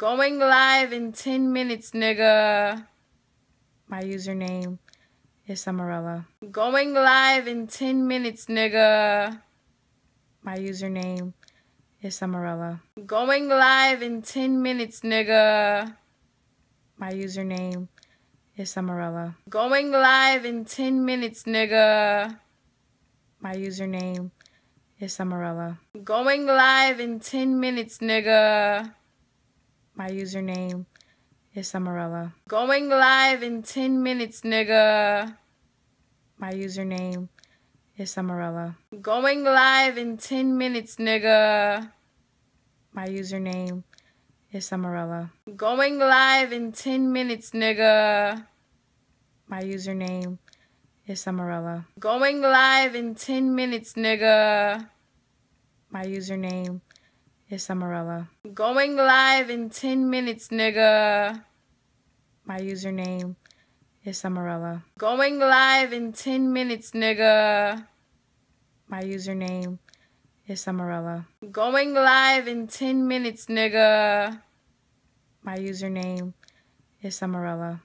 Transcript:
Going live in 10 minutes, nigga. My username is Samarella. Going live in 10 minutes, nigga. My username is Samarella. Going live in 10 minutes, nigga. My username is Samarella. Going live in 10 minutes, nigga. My username is Samarella. Going live in 10 minutes, nigga. My username is Samarella. Going live in 10 minutes, nigga. My username is Samarella. Going live in 10 minutes, nigga. My username is Samarella. Going live in 10 minutes, nigga. My username is Samarella. Going live in 10 minutes, nigga. My username it's Amarella. Going live in 10 minutes, nigga. My username is Amarella. Going live in 10 minutes, nigga. My username is Amarella. Going live in 10 minutes, nigga. My username is Amarella.